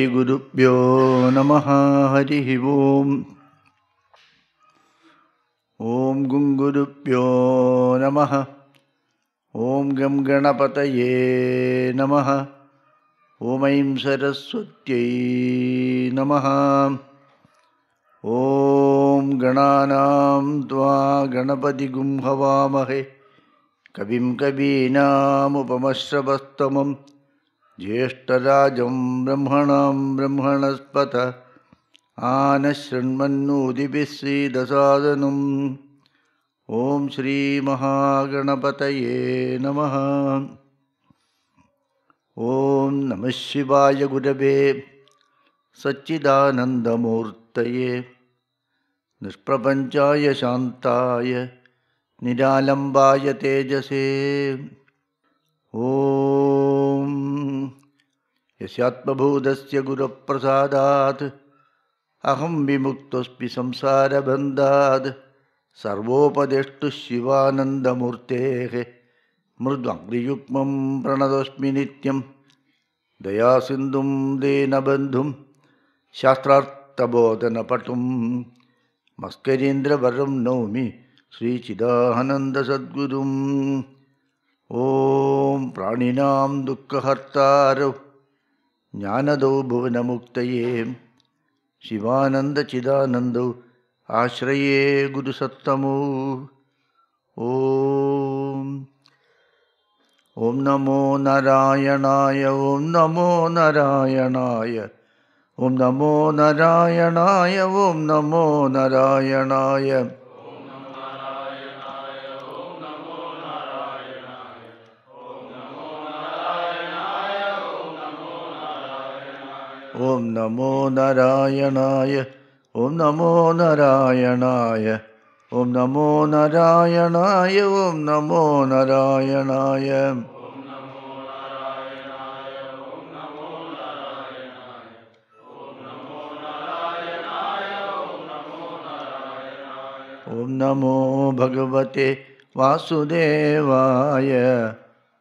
श्रीगुरुभ्यो नमः हरिः ओम् ॐ गुङ्गुरुभ्यो नमः ॐ गं गणपतये नमः ॐ सरस्वत्यै नमः ॐ गणानां त्वा हवामहे कविं कवीनामुपमश्रवस्तमम् ज्येष्ठराजं ब्रह्मणां ब्रह्मणस्पत आनशृण्मन्नूदिभिः श्रीदशादनुं ॐ श्रीमहागणपतये नमः ॐ नमः शिवाय गुरवे सच्चिदानन्दमूर्तये निष्प्रपञ्चाय शान्ताय निरालम्बाय तेजसे यस्यात्मभूतस्य गुरुप्रसादात् अहं विमुक्तोऽस्मि संसारबन्धात् सर्वोपदेष्टुशिवानन्दमूर्तेः मृद्वग्नियुग्मं प्रणतोऽस्मि नित्यं दयासिन्धुं दीनबन्धुं शास्त्रार्थबोधनपटुं मस्करीन्द्रवरं नौमि श्रीचिदानन्दसद्गुरुम् ॐ प्राणिनां दुःखहर्तारौ ജ്ഞാനദൗ ഭുവനമുക്തയേ ശിവാനന്ദചിദാനന്ദൗ ആശ്രയേ ഗുരുസത്തമോ ഓം ഓം നമോ നാരായണായ ഓം നമോ നാരായണായ ഓം നമോ നാരായണായ ഓം നമോ നാരായണായ ॐ नमो नारायणाय ॐ नमो नारायणाय ओम नमो नारायणाय ॐ नमो नारायणाय ॐ नमो भगवते वासुदेवाय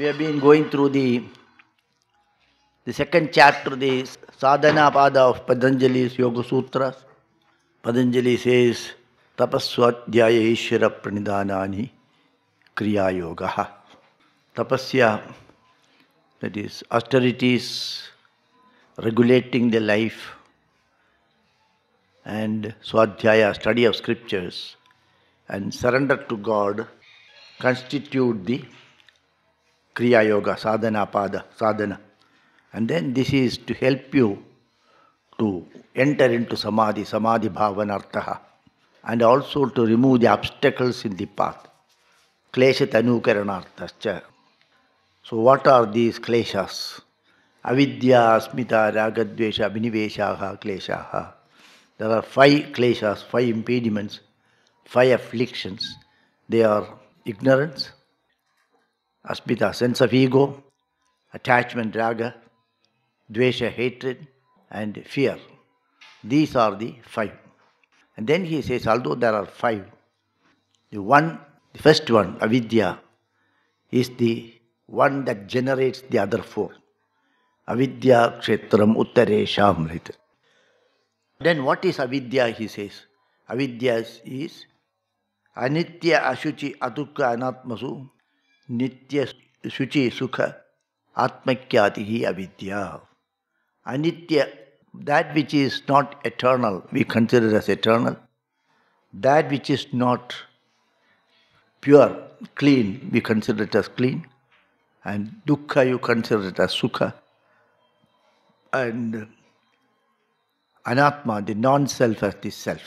we have been going through the the second chapter, the sadhana pada of Patanjali's Yoga Sutras. Patanjali says, tapaswadhyaya ishvara pranidhanani kriya yoga. Tapasya, that is austerities, regulating the life, and swadhyaya, study of scriptures, and surrender to God constitute the Kriya Yoga, sadhana pada, sadhana. And then this is to help you to enter into samadhi, samadhi bhavanartaha, and also to remove the obstacles in the path. Klesha tanukaranarthascha. So what are these kleshas? Avidya, asmita, ragadvesha, abhiniveshaha, kleshaha. There are five kleshas, five impediments, five afflictions. They are ignorance, Aspita sense of ego, attachment, raga, dvesha, hatred, and fear. These are the five. And then he says, although there are five, the one, the first one, avidya, is the one that generates the other four. Avidya kshetram shamrit. Then what is avidya, he says? Avidya is anitya ashuchi atukka anatmasu ನಿತ್ಯ ಶುಚಿ ಸುಖ ಆತ್ಮಕ್ಯಾತಿ ಅವಿದ್ಯಾ Anitya that which is not eternal we consider as eternal that which is not pure clean we consider it as clean and dukkha you consider it as sukha and anatma the non self as the self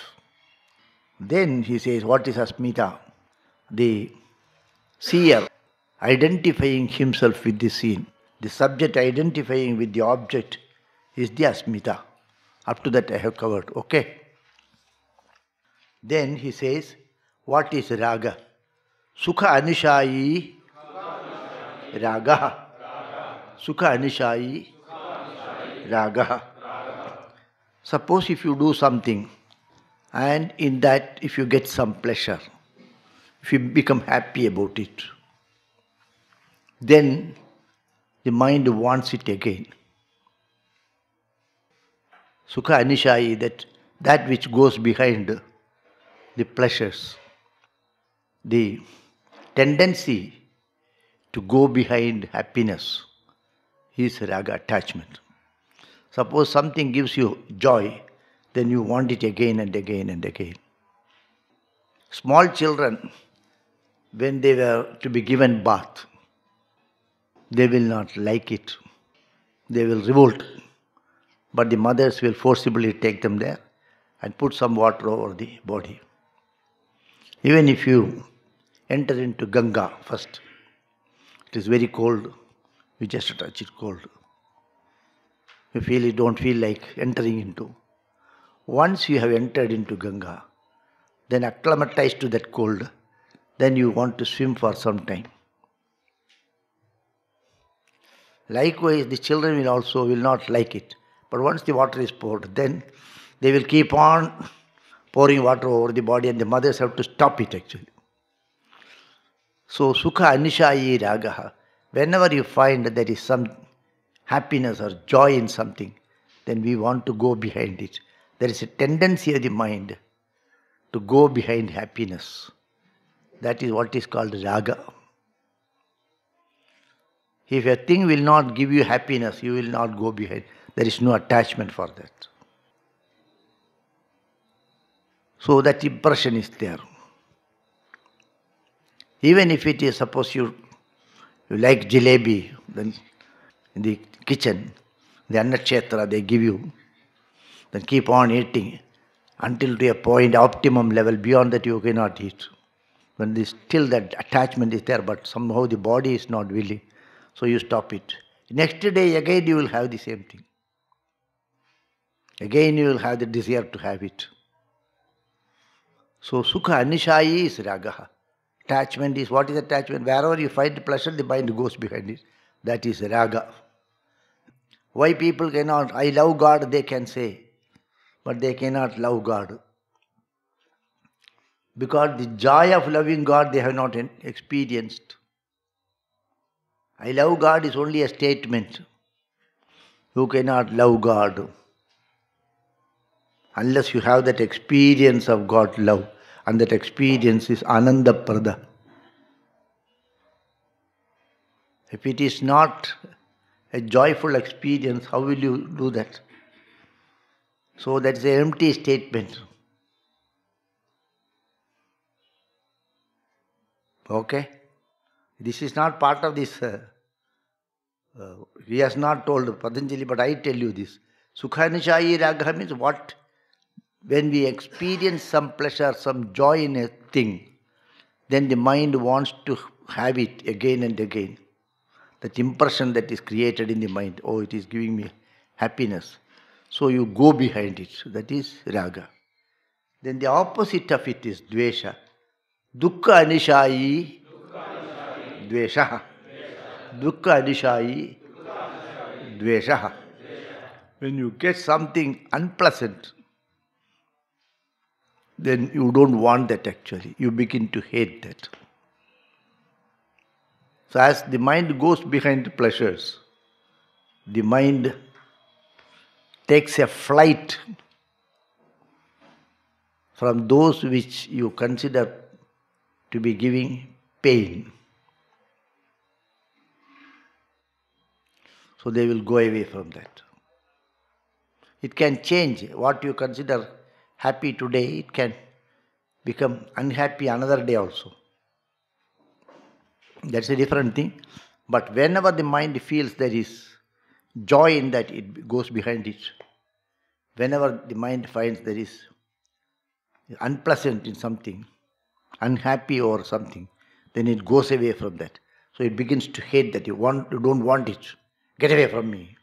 then he says what is asmita the seer identifying himself with the scene. The subject identifying with the object is the asmita. Up to that I have covered, okay? Then he says, what is raga? Sukha anishayi raga. Sukha anishayi raga. Suppose if you do something and in that if you get some pleasure, if you become happy about it, then the mind wants it again. Sukha Anishai, that, that which goes behind the pleasures, the tendency to go behind happiness is raga attachment. Suppose something gives you joy, then you want it again and again and again. Small children, when they were to be given bath, they will not like it. They will revolt. But the mothers will forcibly take them there and put some water over the body. Even if you enter into Ganga first, it is very cold. You just touch it cold. You feel it, don't feel like entering into. Once you have entered into Ganga, then acclimatized to that cold, then you want to swim for some time. Likewise, the children will also will not like it. But once the water is poured, then they will keep on pouring water over the body and the mothers have to stop it actually. So, Sukha Anishayi Ragaha. Whenever you find that there is some happiness or joy in something, then we want to go behind it. There is a tendency of the mind to go behind happiness. That is what is called raga. If a thing will not give you happiness, you will not go behind. There is no attachment for that. So that impression is there. Even if it is, suppose you, you like jalebi, then in the kitchen, the annakshetra they give you, then keep on eating until to a point, optimum level, beyond that you cannot eat. When this, still that attachment is there, but somehow the body is not willing. So you stop it. Next day again you will have the same thing. Again you will have the desire to have it. So sukha anishayi is ragaha. Attachment is, what is attachment? Wherever you find pleasure, the mind goes behind it. That is raga. Why people cannot, I love God, they can say, but they cannot love God. Because the joy of loving God they have not experienced. I love God is only a statement. You cannot love God unless you have that experience of God love, and that experience is Ananda Prada. If it is not a joyful experience, how will you do that? So that's an empty statement. Okay? This is not part of this. Uh, uh, he has not told Patanjali, but I tell you this. Sukhanishayi ragham is what? When we experience some pleasure, some joy in a thing, then the mind wants to have it again and again. That impression that is created in the mind, oh, it is giving me happiness. So you go behind it. That is raga. Then the opposite of it is dvesha. Dukkha anishayi, dvesha dukkha adishayi dvesha. When you get something unpleasant, then you don't want that actually. You begin to hate that. So as the mind goes behind pleasures, the mind takes a flight from those which you consider to be giving pain. So they will go away from that. It can change. What you consider happy today, it can become unhappy another day also. That's a different thing. But whenever the mind feels there is joy in that, it goes behind it. Whenever the mind finds there is unpleasant in something, unhappy or something, then it goes away from that. So it begins to hate that you want you don't want it. Get away from me.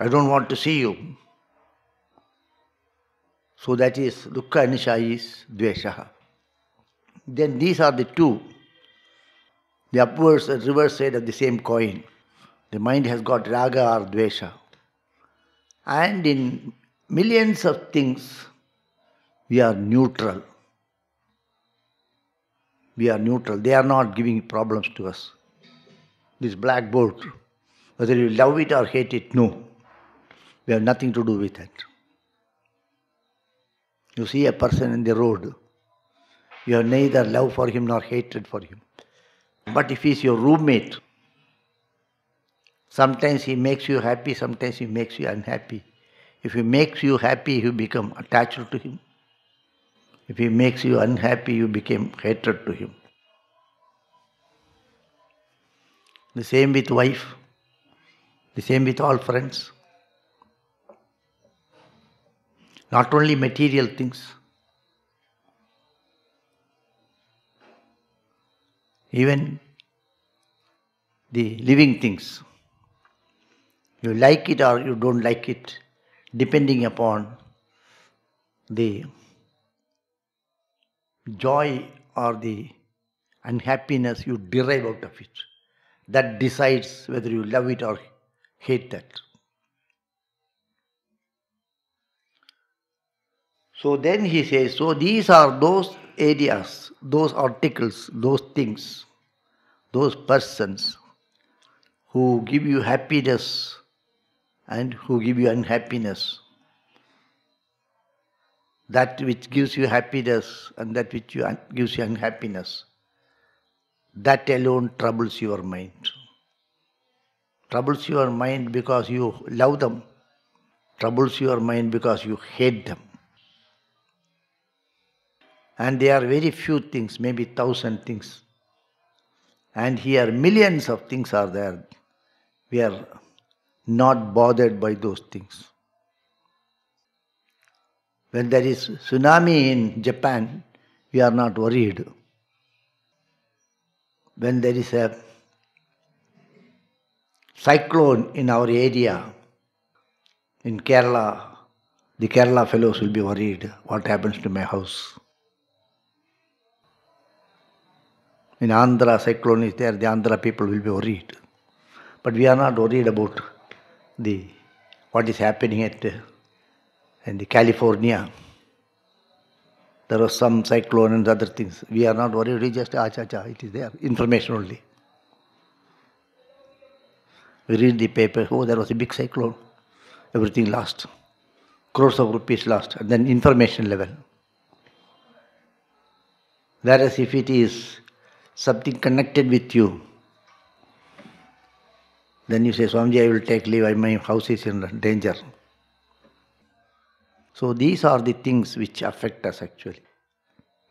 I don't want to see you. So that is dukkha and nisha is dvesha. Then these are the two, the upwards and reverse side of the same coin. The mind has got raga or dvesha. And in millions of things, we are neutral. We are neutral. They are not giving problems to us this blackboard. Whether you love it or hate it, no. We have nothing to do with it. You see a person in the road, you have neither love for him nor hatred for him. But if he is your roommate, sometimes he makes you happy, sometimes he makes you unhappy. If he makes you happy, you become attached to him. If he makes you unhappy, you become hatred to him. The same with wife, the same with all friends. Not only material things. Even the living things. You like it or you don't like it, depending upon the joy or the unhappiness you derive out of it that decides whether you love it or hate that. So then he says, so these are those areas, those articles, those things, those persons who give you happiness and who give you unhappiness. That which gives you happiness and that which you gives you unhappiness. That alone troubles your mind. Troubles your mind because you love them. Troubles your mind because you hate them. And there are very few things, maybe thousand things. And here millions of things are there. We are not bothered by those things. When there is tsunami in Japan, we are not worried when there is a cyclone in our area, in Kerala, the Kerala fellows will be worried what happens to my house. In Andhra, cyclone is there, the Andhra people will be worried. But we are not worried about the what is happening at in the California there was some cyclone and other things. We are not worried, we just, ah, cha, cha, it is there, information only. We read the paper, oh, there was a big cyclone, everything lost, crores of rupees lost, and then information level. Whereas if it is something connected with you, then you say, Swamiji, I will take leave, my house is in danger. So these are the things which affect us actually.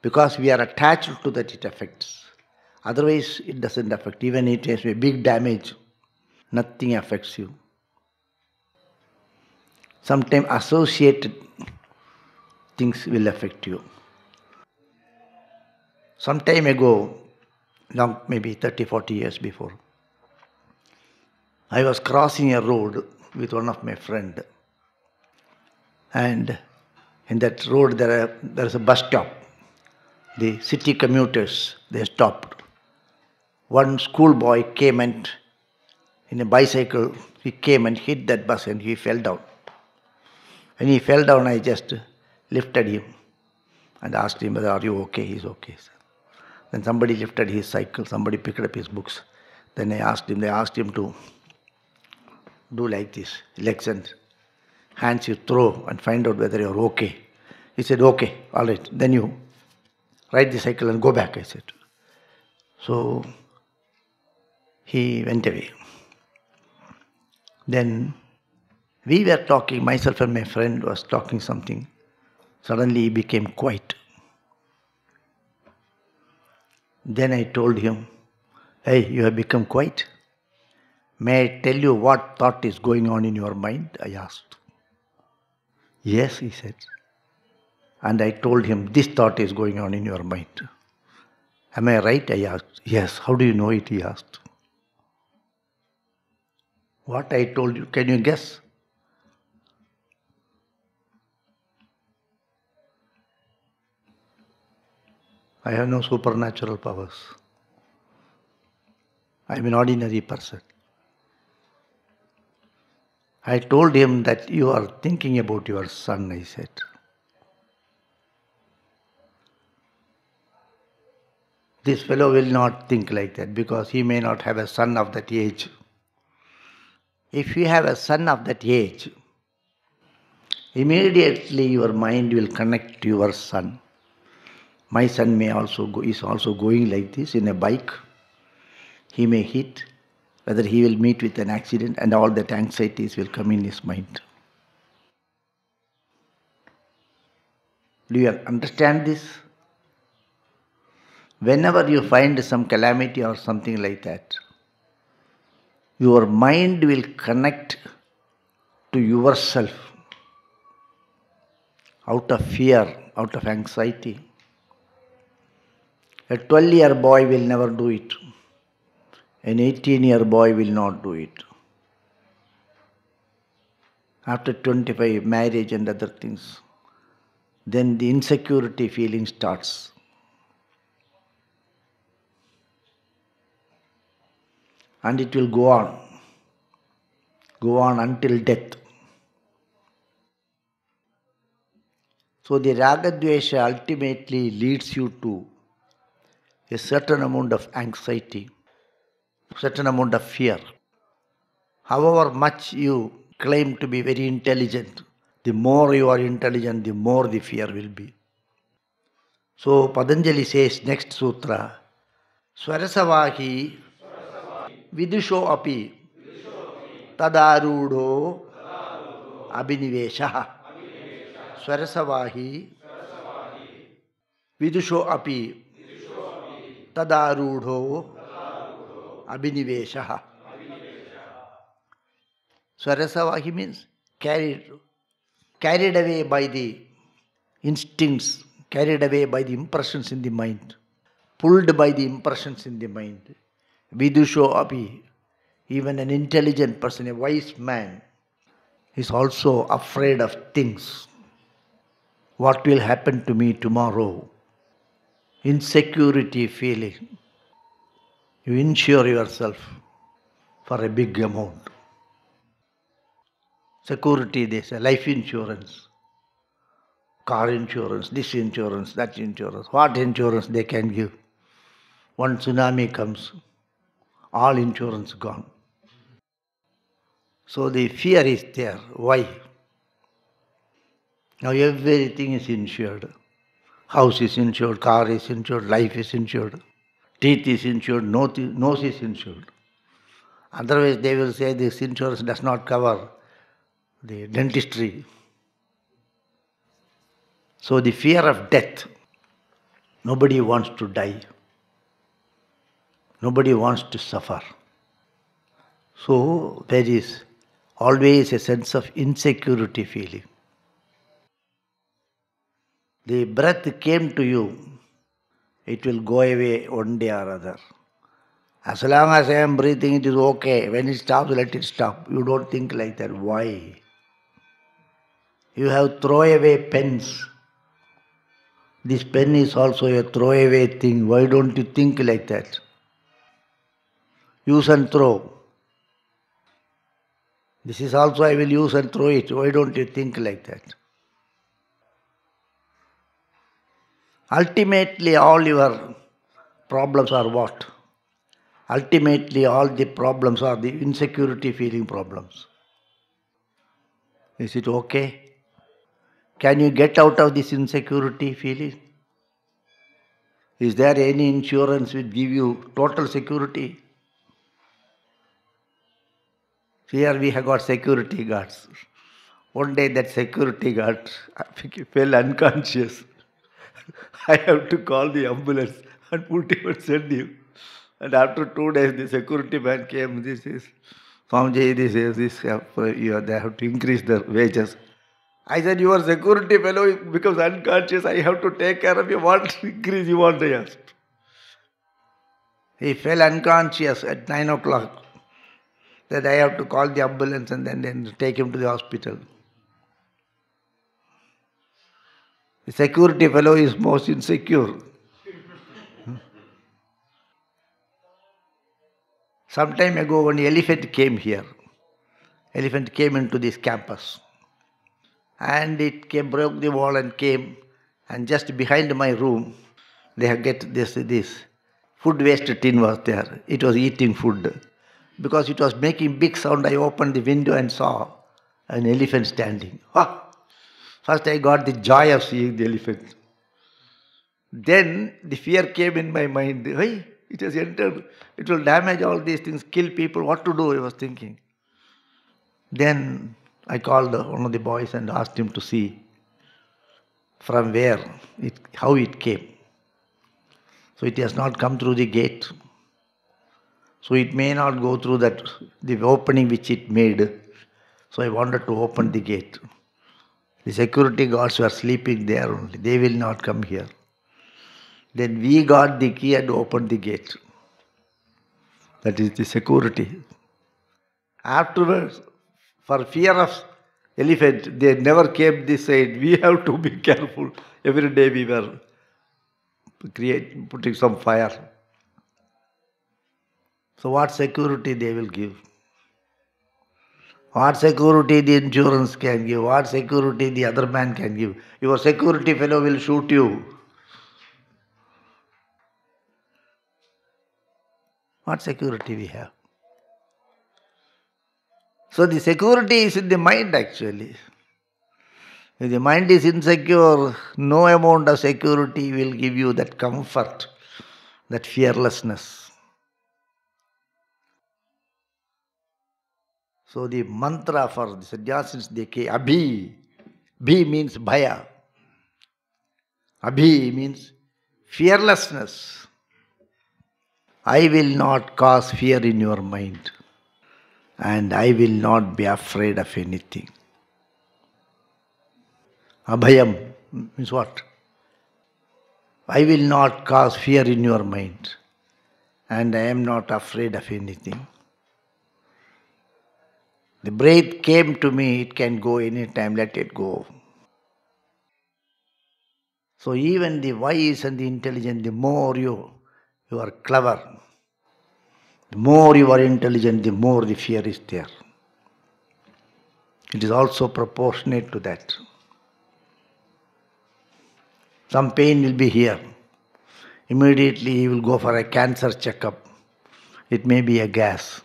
Because we are attached to that, it affects. Otherwise, it doesn't affect. Even it has a big damage, nothing affects you. Sometimes associated things will affect you. Some time ago, long maybe 30, 40 years before, I was crossing a road with one of my friend and in that road there are, there's a bus stop. The city commuters, they stopped. One schoolboy came and, in a bicycle, he came and hit that bus and he fell down. When he fell down, I just lifted him and asked him whether, are you okay? He's okay. Sir. Then somebody lifted his cycle, somebody picked up his books. Then I asked him, they asked him to do like this, elections hands you throw and find out whether you're okay. He said, okay, all right. Then you ride the cycle and go back, I said. So he went away. Then we were talking, myself and my friend was talking something. Suddenly he became quiet. Then I told him, Hey, you have become quiet. May I tell you what thought is going on in your mind? I asked. Yes, he said. And I told him, This thought is going on in your mind. Am I right? I asked. Yes. How do you know it? He asked. What I told you, can you guess? I have no supernatural powers. I am an ordinary person. I told him that you are thinking about your son, I said. This fellow will not think like that because he may not have a son of that age. If you have a son of that age, immediately your mind will connect to your son. My son may also go, is also going like this in a bike. He may hit, whether he will meet with an accident, and all that anxieties will come in his mind. Do you understand this? Whenever you find some calamity or something like that, your mind will connect to yourself out of fear, out of anxiety. A 12 year boy will never do it. An 18 year boy will not do it. After 25, marriage and other things, then the insecurity feeling starts. And it will go on, go on until death. So the Ragadvesha ultimately leads you to a certain amount of anxiety certain amount of fear. However much you claim to be very intelligent, the more you are intelligent, the more the fear will be. So Patanjali says next sutra, Swarasavahi Vidusho api Tadarudo Abhinivesha Swarasavahi Vidusho api Tadarudo Abhinivesha. Swarasavahi means carried, carried away by the instincts, carried away by the impressions in the mind, pulled by the impressions in the mind. Vidusho api, even an intelligent person, a wise man, is also afraid of things. What will happen to me tomorrow? Insecurity feeling you insure yourself for a big amount. Security, they say, life insurance, car insurance, this insurance, that insurance, what insurance they can give. One tsunami comes, all insurance gone. So the fear is there. Why? Now everything is insured. House is insured, car is insured, life is insured teeth is insured, nose is insured. Otherwise, they will say this insurance does not cover the dentistry. So, the fear of death. Nobody wants to die. Nobody wants to suffer. So, there is always a sense of insecurity feeling. The breath came to you it will go away one day or other. As long as I am breathing, it is okay. When it stops, let it stop. You don't think like that. Why? You have throwaway pens. This pen is also a throwaway thing. Why don't you think like that? Use and throw. This is also I will use and throw it. Why don't you think like that? ultimately all your problems are what? Ultimately all the problems are the insecurity feeling problems. Is it okay? Can you get out of this insecurity feeling? Is there any insurance which give you total security? Here we have got security guards. One day that security guard fell unconscious. I have to call the ambulance and put him and send you. And after two days, the security man came. This is Swamiji, this is this. You they have to increase their wages. I said, your security fellow becomes unconscious. I have to take care of you. What increase you want? They asked. He fell unconscious at nine o'clock. That I have to call the ambulance and then, then take him to the hospital. The security fellow is most insecure. Hmm. Some time ago, one elephant came here. Elephant came into this campus. And it came, broke the wall and came. And just behind my room, they had get this, this food waste tin was there. It was eating food. Because it was making big sound, I opened the window and saw an elephant standing. Ha! First, I got the joy of seeing the elephant. Then the fear came in my mind. Hey, it has entered. It will damage all these things, kill people. What to do? I was thinking. Then I called one of the boys and asked him to see from where it, how it came. So it has not come through the gate. So it may not go through that the opening which it made. So I wanted to open the gate. The security guards were sleeping there only. They will not come here. Then we got the key and opened the gate. That is the security. Afterwards, for fear of elephant, they never came this side. We have to be careful. Every day we were create, putting some fire. So what security they will give? What security the insurance can give? What security the other man can give? Your security fellow will shoot you. What security we have? So the security is in the mind actually. If the mind is insecure, no amount of security will give you that comfort, that fearlessness. So the mantra for the sannyasins, they came, Abhi. Abhi means bhaya. Abhi means fearlessness. I will not cause fear in your mind. And I will not be afraid of anything. Abhayam means what? I will not cause fear in your mind. And I am not afraid of anything. The breath came to me, it can go any time. let it go. So even the wise and the intelligent, the more you, you are clever, the more you are intelligent, the more the fear is there. It is also proportionate to that. Some pain will be here. Immediately he will go for a cancer checkup. It may be a gas.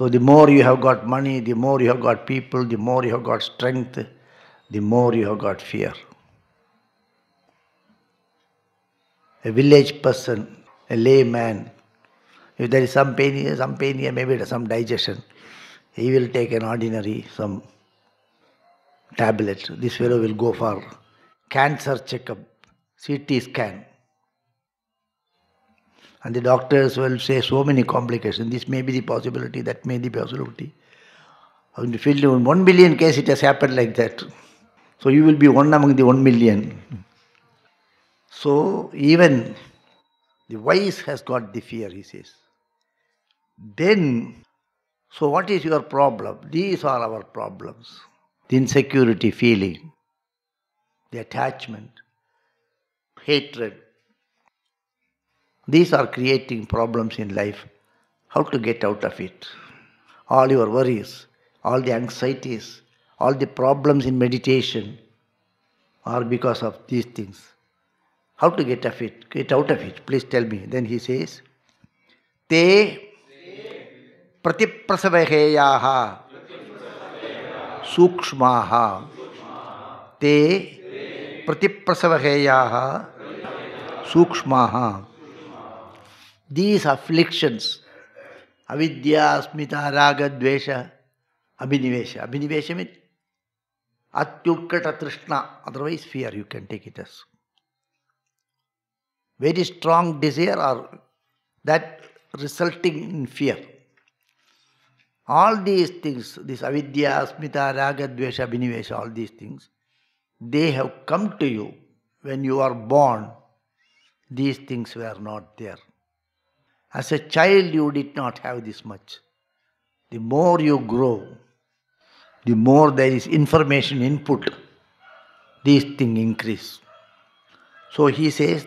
So the more you have got money, the more you have got people, the more you have got strength, the more you have got fear. A village person, a layman, if there is some pain here, some pain here, maybe some digestion, he will take an ordinary, some tablet. This fellow will go for cancer checkup, CT scan. And the doctors will say so many complications. This may be the possibility, that may be the possibility. In the field, in one million case, it has happened like that. So you will be one among the one million. So even the wise has got the fear, he says. Then, so what is your problem? These are our problems the insecurity feeling, the attachment, hatred, these are creating problems in life. How to get out of it? All your worries, all the anxieties, all the problems in meditation are because of these things. How to get of it? Get out of it. Please tell me. Then he says, Te प्रतिप्रसवहेयाः सूक्ष्माः ते प्रतिप्रसवहेयाः सूक्ष्माः these afflictions, avidya, asmita, raga, dvesha, abhinivesha. Abhinivesha means atyukkata trishna, otherwise fear you can take it as. Very strong desire or that resulting in fear. All these things, this avidya, asmita, raga, dvesha, abhinivesha, all these things, they have come to you when you are born. These things were not there. As a child, you did not have this much. The more you grow, the more there is information input, these things increase. So he says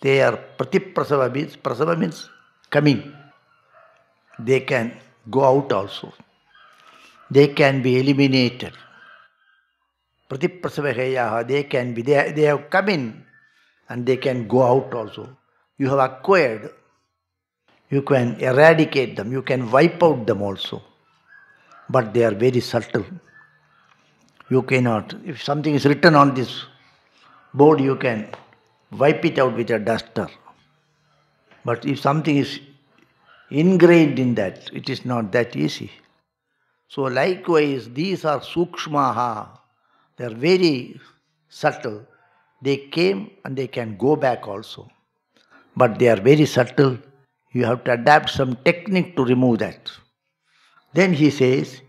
they are pratiprasava means prasava means coming. They can go out also. They can be eliminated. Pratiprasavaheyaha, they can be, they, they have come in and they can go out also. You have acquired you can eradicate them, you can wipe out them also. But they are very subtle. You cannot, if something is written on this board, you can wipe it out with a duster. But if something is ingrained in that, it is not that easy. So likewise, these are sukshmaha. They are very subtle. They came and they can go back also. But they are very subtle you have to adapt some technique to remove that. Then he says,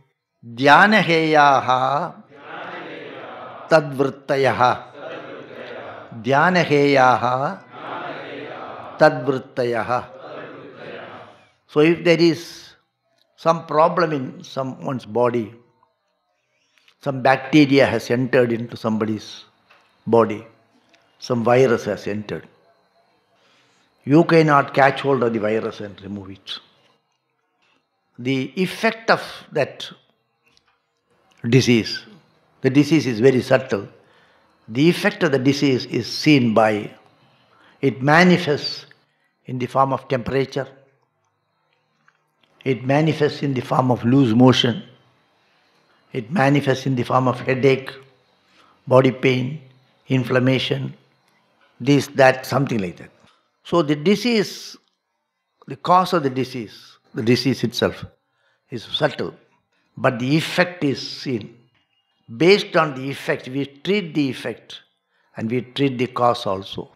Dhyanaheyaha tadvrittayaha. Dhyanaheyaha tadvrittayaha. So if there is some problem in someone's body, some bacteria has entered into somebody's body, some virus has entered you cannot catch hold of the virus and remove it. The effect of that disease, the disease is very subtle. The effect of the disease is seen by, it manifests in the form of temperature, it manifests in the form of loose motion, it manifests in the form of headache, body pain, inflammation, this, that, something like that. So the disease, the cause of the disease, the disease itself is subtle, but the effect is seen. Based on the effect, we treat the effect and we treat the cause also.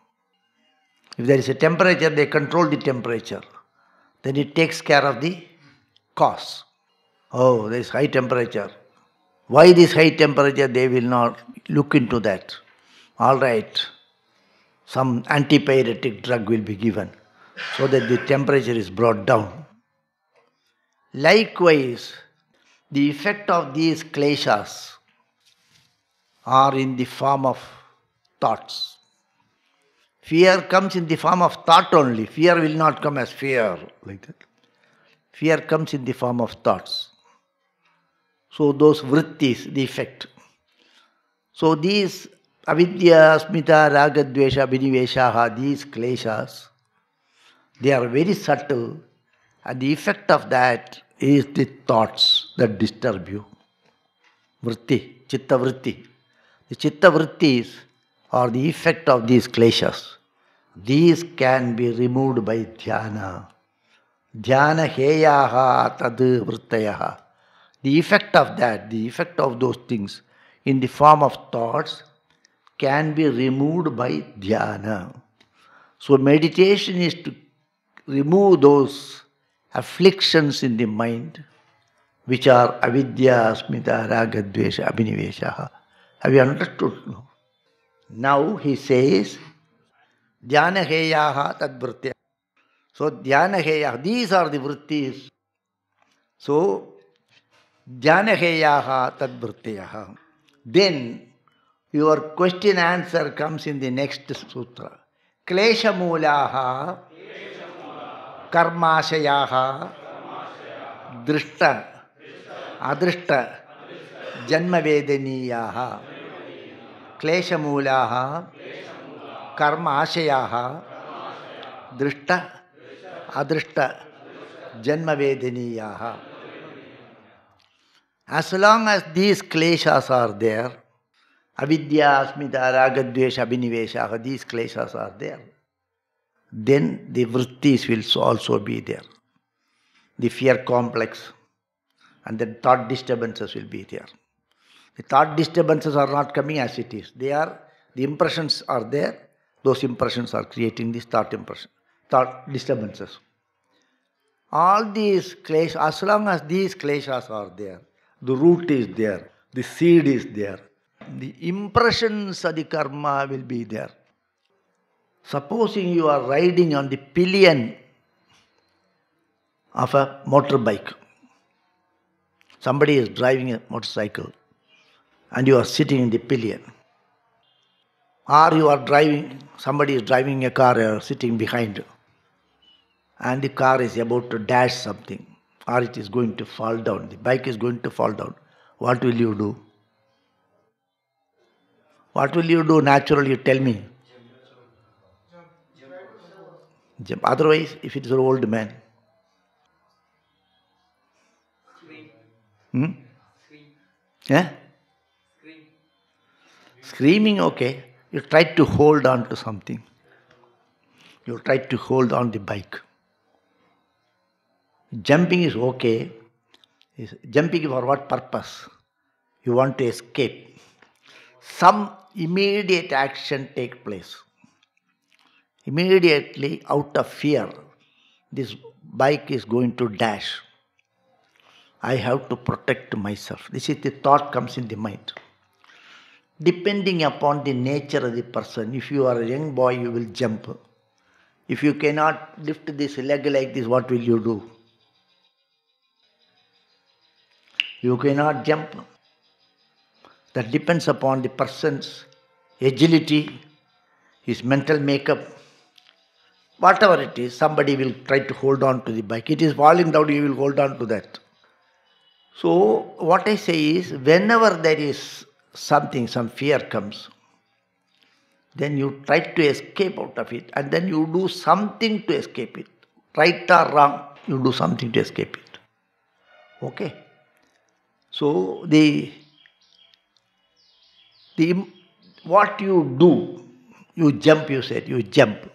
If there is a temperature, they control the temperature. Then it takes care of the cause. Oh, there is high temperature. Why this high temperature? They will not look into that. All right some antipyretic drug will be given so that the temperature is brought down. Likewise, the effect of these kleshas are in the form of thoughts. Fear comes in the form of thought only. Fear will not come as fear like that. Fear comes in the form of thoughts. So those vrittis, the effect. So these avidya, smita, raga, dvesha, abhiniveshaha, these kleshas, they are very subtle and the effect of that is the thoughts that disturb you. Vritti, chitta vritti. The chitta vrittis are the effect of these kleshas. These can be removed by dhyana. Dhyana heyaha tad vrittayaha. The effect of that, the effect of those things in the form of thoughts can be removed by dhyana. So meditation is to remove those afflictions in the mind which are avidya, smita, raga, dvesha, abhinivesha. Have you understood? No. Now he says, tad tadvritya. So dhyanaheyaha, these are the vrittis. So dhyana dhyanaheyaha tadvrityaha. Then your question answer comes in the next sutra. Klesha Kleshamulaha, Karmashayaha, Drishta, Adrishta, Janmavedaniyaha. क्लेशमूलाः कर्म आशयाः दृष्ट अदृष्ट जन्मवेदनीयाः As long as these kleshas are there, avidya, asmita, raga, dvesha, abhinivesha, these kleshas are there. Then the vrittis will also be there. The fear complex and the thought disturbances will be there. The thought disturbances are not coming as it is. They are, the impressions are there. Those impressions are creating these thought impression, thought disturbances. All these kleshas, as long as these kleshas are there, the root is there, the seed is there, the impressions of the karma will be there. Supposing you are riding on the pillion of a motorbike, somebody is driving a motorcycle and you are sitting in the pillion. Or you are driving, somebody is driving a car, you are sitting behind, and the car is about to dash something, or it is going to fall down, the bike is going to fall down. What will you do? What will you do naturally? Tell me. Jump. Otherwise, if it is an old man. Hmm? Yeah? Screaming, okay. You try to hold on to something. You try to hold on the bike. Jumping is okay. Is jumping for what purpose? You want to escape. Some immediate action take place. Immediately, out of fear, this bike is going to dash. I have to protect myself. This is the thought comes in the mind. Depending upon the nature of the person, if you are a young boy, you will jump. If you cannot lift this leg like this, what will you do? You cannot jump that depends upon the person's agility, his mental makeup, whatever it is, somebody will try to hold on to the bike. It is falling down, you will hold on to that. So, what I say is, whenever there is something, some fear comes, then you try to escape out of it and then you do something to escape it. Right or wrong, you do something to escape it. Okay? So, the the, what you do, you jump, you said, you jump.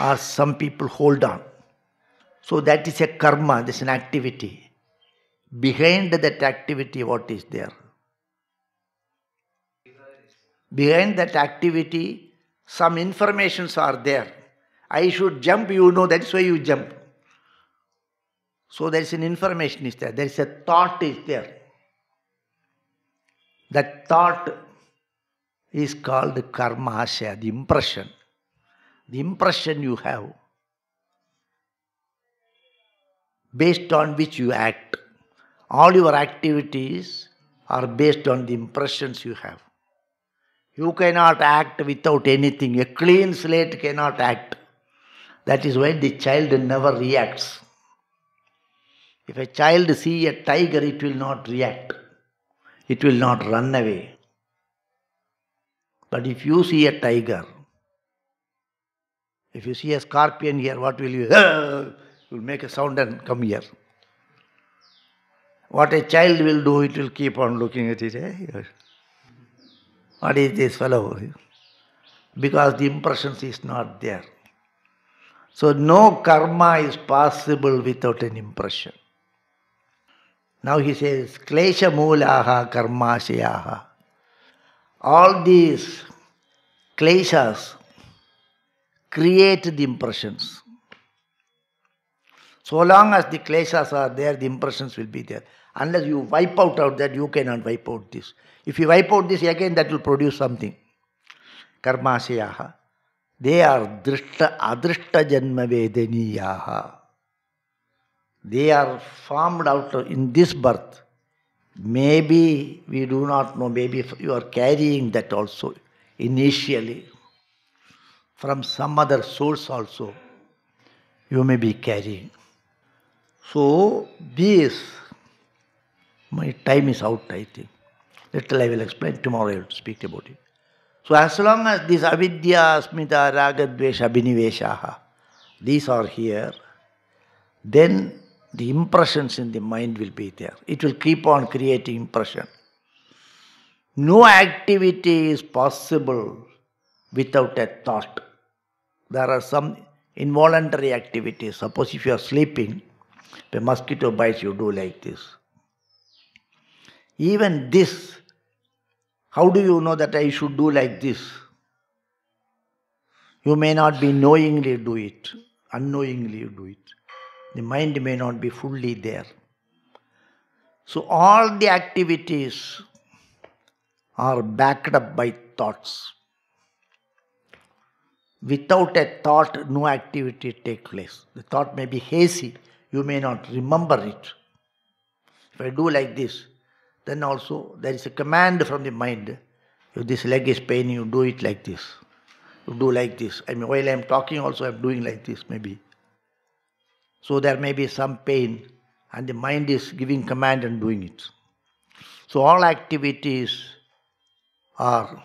Or some people hold on. So that is a karma, this is an activity. Behind that activity, what is there? Behind that activity, some informations are there. I should jump, you know, that's why you jump. So there is an information is there, there is a thought is there. That thought is called karma asya, the impression. The impression you have, based on which you act. All your activities are based on the impressions you have. You cannot act without anything. A clean slate cannot act. That is why the child never reacts. If a child see a tiger, it will not react. It will not run away. But if you see a tiger, if you see a scorpion here, what will you? You'll make a sound and come here. What a child will do, it will keep on looking at it. Eh? What is this fellow? Because the impression is not there. So no karma is possible without an impression. Now he says, Klesha Moolaha Karmashayaha all these kleshas create the impressions. So long as the kleshas are there, the impressions will be there. Unless you wipe out, out that, you cannot wipe out this. If you wipe out this again, that will produce something. Karmasayaha. They are drishta, adrishta janma vedaniyaha. They are formed out in this birth. Maybe we do not know, maybe you are carrying that also initially from some other source also you may be carrying. So this, my time is out I think. Little I will explain, tomorrow I will speak about it. So as long as this avidya, smita, ragadvesha, abhiniveshaha, these are here, then the impressions in the mind will be there. It will keep on creating impression. No activity is possible without a thought. There are some involuntary activities. Suppose if you are sleeping, the mosquito bites you do like this. Even this, how do you know that I should do like this? You may not be knowingly do it, unknowingly you do it the mind may not be fully there. So all the activities are backed up by thoughts. Without a thought, no activity take place. The thought may be hazy, you may not remember it. If I do like this, then also there is a command from the mind. If this leg is paining, you do it like this. You do like this. I mean, while I am talking also, I am doing like this, maybe. So there may be some pain, and the mind is giving command and doing it. So all activities are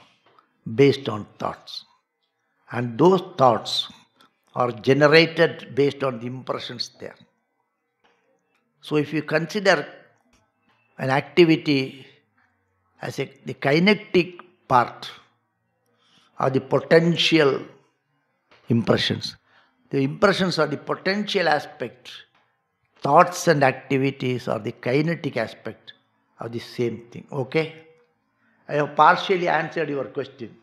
based on thoughts, and those thoughts are generated based on the impressions there. So if you consider an activity as a, the kinetic part or the potential impressions, the impressions are the potential aspect. Thoughts and activities are the kinetic aspect of the same thing. Okay? I have partially answered your question.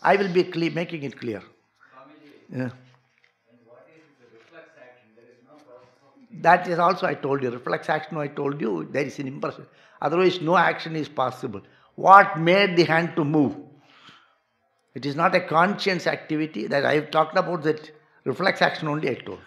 I will be clear, making it clear. That is also I told you. Reflex action I told you there is an impression. Otherwise no action is possible. What made the hand to move? It is not a conscious activity that I have talked about that reflex action only I told.